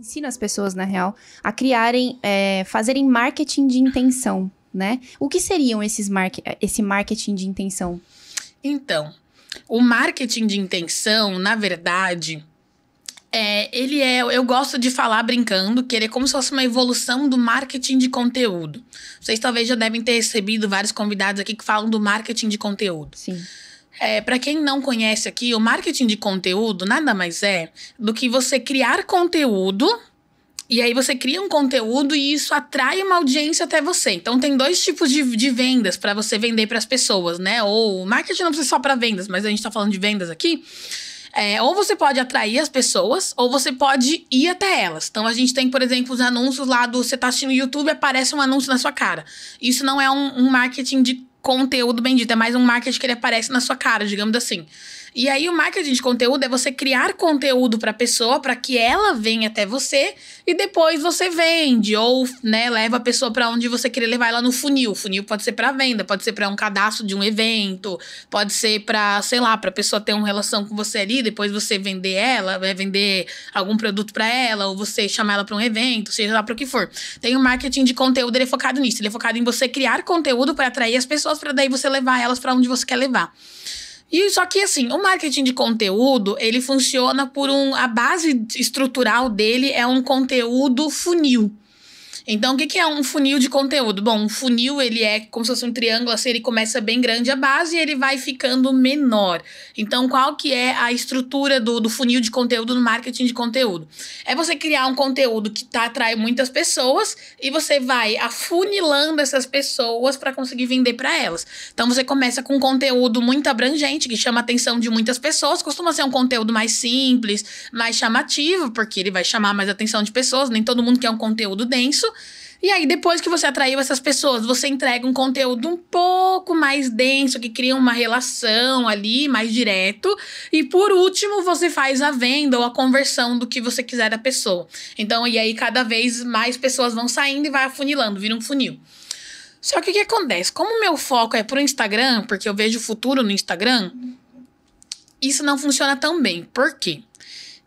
ensina as pessoas, na real, a criarem, é, fazerem marketing de intenção, né? O que seriam esses marke, esse marketing de intenção? Então, o marketing de intenção, na verdade, é, ele é, eu gosto de falar brincando, que ele é como se fosse uma evolução do marketing de conteúdo. Vocês talvez já devem ter recebido vários convidados aqui que falam do marketing de conteúdo. Sim. É, para quem não conhece aqui, o marketing de conteúdo nada mais é do que você criar conteúdo e aí você cria um conteúdo e isso atrai uma audiência até você. Então tem dois tipos de, de vendas para você vender para as pessoas, né? Ou marketing não precisa só para vendas, mas a gente está falando de vendas aqui. É, ou você pode atrair as pessoas, ou você pode ir até elas. Então a gente tem, por exemplo, os anúncios lá do você tá assistindo YouTube, aparece um anúncio na sua cara. Isso não é um, um marketing de conteúdo bendito. É mais um marketing que ele aparece na sua cara, digamos assim. E aí o marketing de conteúdo é você criar conteúdo para a pessoa para que ela venha até você e depois você vende ou, né, leva a pessoa para onde você querer levar ela no funil. O funil pode ser para venda, pode ser para um cadastro de um evento, pode ser para, sei lá, para a pessoa ter uma relação com você ali, depois você vender ela, vai eh, vender algum produto para ela ou você chamar ela para um evento, seja lá para o que for. Tem o marketing de conteúdo, ele é focado nisso, ele é focado em você criar conteúdo para atrair as pessoas para daí você levar elas para onde você quer levar. E só que assim, o marketing de conteúdo, ele funciona por um a base estrutural dele é um conteúdo funil. Então, o que, é um funil de conteúdo? Bom, um funil, ele é como se fosse um triângulo, assim, ele começa bem grande a base e ele vai ficando menor. Então, qual que é a estrutura do, do funil de conteúdo no marketing de conteúdo? É você criar um conteúdo que tá, atrai muitas pessoas e você vai afunilando essas pessoas para conseguir vender para elas. Então, você começa com um conteúdo muito abrangente, que chama a atenção de muitas pessoas, costuma ser um conteúdo mais simples, mais chamativo, porque ele vai chamar mais atenção de pessoas, nem todo mundo quer um conteúdo denso, e aí, depois que você atraiu essas pessoas, você entrega um conteúdo um pouco mais denso, que cria uma relação ali, mais direto. E por último, você faz a venda ou a conversão do que você quiser da pessoa. Então, e aí, cada vez mais pessoas vão saindo e vai afunilando, vira um funil. Só que o que acontece? Como o meu foco é pro Instagram, porque eu vejo o futuro no Instagram, isso não funciona tão bem. Por quê?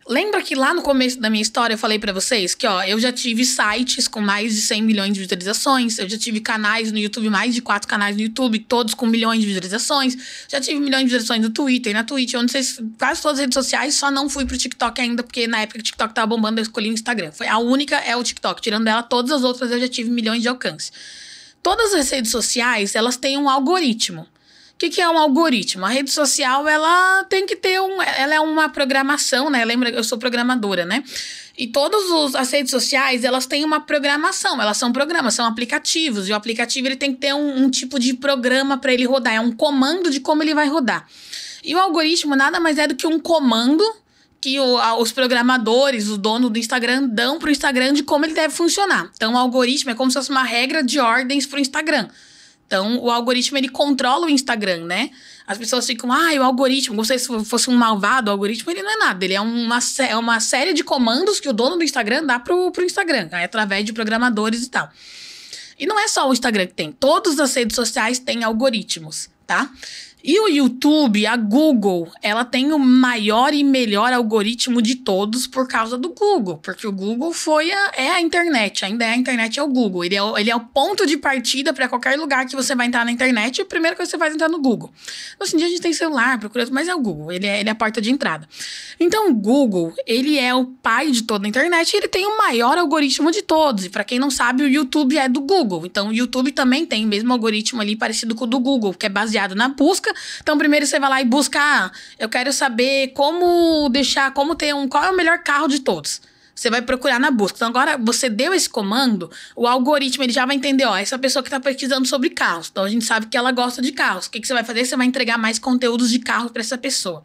Lembra que lá no começo da minha história eu falei para vocês que, ó, eu já tive sites com mais de 100 milhões de visualizações, eu já tive canais no YouTube, mais de quatro canais no YouTube, todos com milhões de visualizações, já tive milhões de visualizações no Twitter, na Twitch, eu não sei, quase todas as redes sociais, só não fui pro TikTok ainda, porque na época que o TikTok tava bombando, eu escolhi o Instagram. Foi a única é o TikTok, tirando dela, todas as outras eu já tive milhões de alcance. Todas as redes sociais, elas têm um algoritmo. O que, que, é um algoritmo? A rede social, ela tem que ter um. Ela é uma programação, né? Lembra, eu sou programadora, né? E todas as redes sociais, elas têm uma programação, elas são programas, são aplicativos. E o aplicativo, ele tem que ter um, um tipo de programa para ele rodar, é um comando de como ele vai rodar. E o algoritmo nada mais é do que um comando que o, a, os programadores, o dono do Instagram, dão para o Instagram de como ele deve funcionar. Então, o algoritmo é como se fosse uma regra de ordens para o Instagram. Então, o algoritmo ele controla o Instagram, né? As pessoas ficam, ah, o algoritmo, como se fosse um malvado, o algoritmo ele não é nada, ele é uma, é uma série de comandos que o dono do Instagram dá pro, pro Instagram, aí, né? através de programadores e tal. E não é só o Instagram que tem, todas as redes sociais têm algoritmos, tá? E o YouTube, a Google, ela tem o maior e melhor algoritmo de todos por causa do Google, porque o Google foi a, é a internet, ainda é a internet, é o Google. Ele é o, ele é o ponto de partida para qualquer lugar que você vai entrar na internet, a primeira coisa que você vai é entrar no Google. Hoje em dia a gente tem celular, procura, mas é o Google, ele é, ele é a porta de entrada. Então o Google, ele é o pai de toda a internet e ele tem o maior algoritmo de todos. E para quem não sabe, o YouTube é do Google. Então o YouTube também tem o mesmo algoritmo ali parecido com o do Google, que é baseado na busca então, primeiro você vai lá e busca, ah, eu quero saber como deixar, como ter um, qual é o melhor carro de todos. Você vai procurar na busca. Então, agora você deu esse comando, o algoritmo ele já vai entender, ó, essa pessoa que está pesquisando sobre carros. Então, a gente sabe que ela gosta de carros. O que, que você vai fazer? Você vai entregar mais conteúdos de carro para essa pessoa.